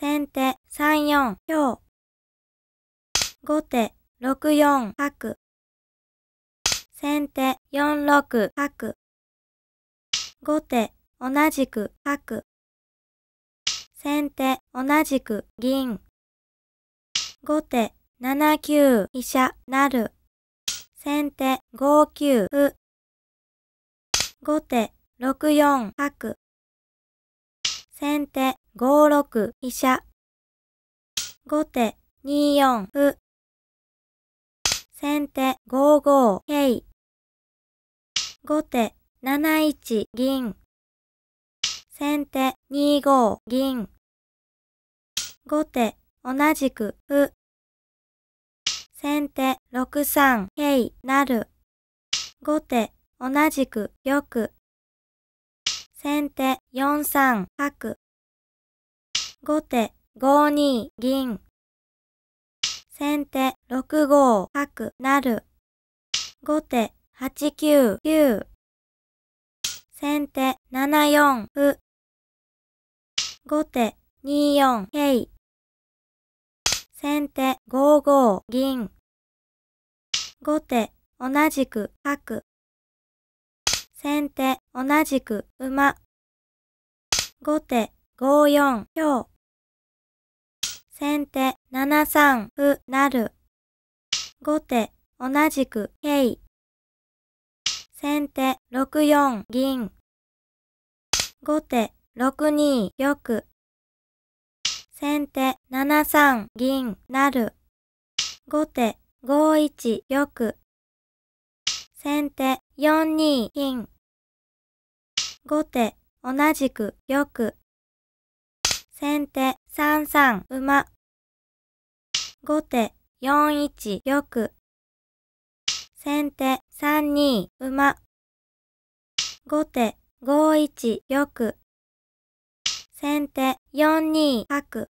先手3四強。後手6四角。先手4六角。後手同じく角。先手同じく銀。後手7九飛車なる。先手5九歩。後手6四角。先手五六飛車。後手2四歩。先手5五桂。後手7一銀。先手2五銀。後手同じく歩。先手6三桂る。後手同じく玉。先手4三角。後手5二銀。先手6五角なる。後手8九九。先手7四歩。後手2四桂。先手5五銀。後手同じく角。先手同じく馬。後手5四強。先手7三歩る。後手同じく桂。先手6四銀。後手6二玉。先手7三銀なる。後手5一玉。先手4二金。後手同じく玉。先手3三馬。後手4一玉。先手3二馬。後手5一玉。先手4二角。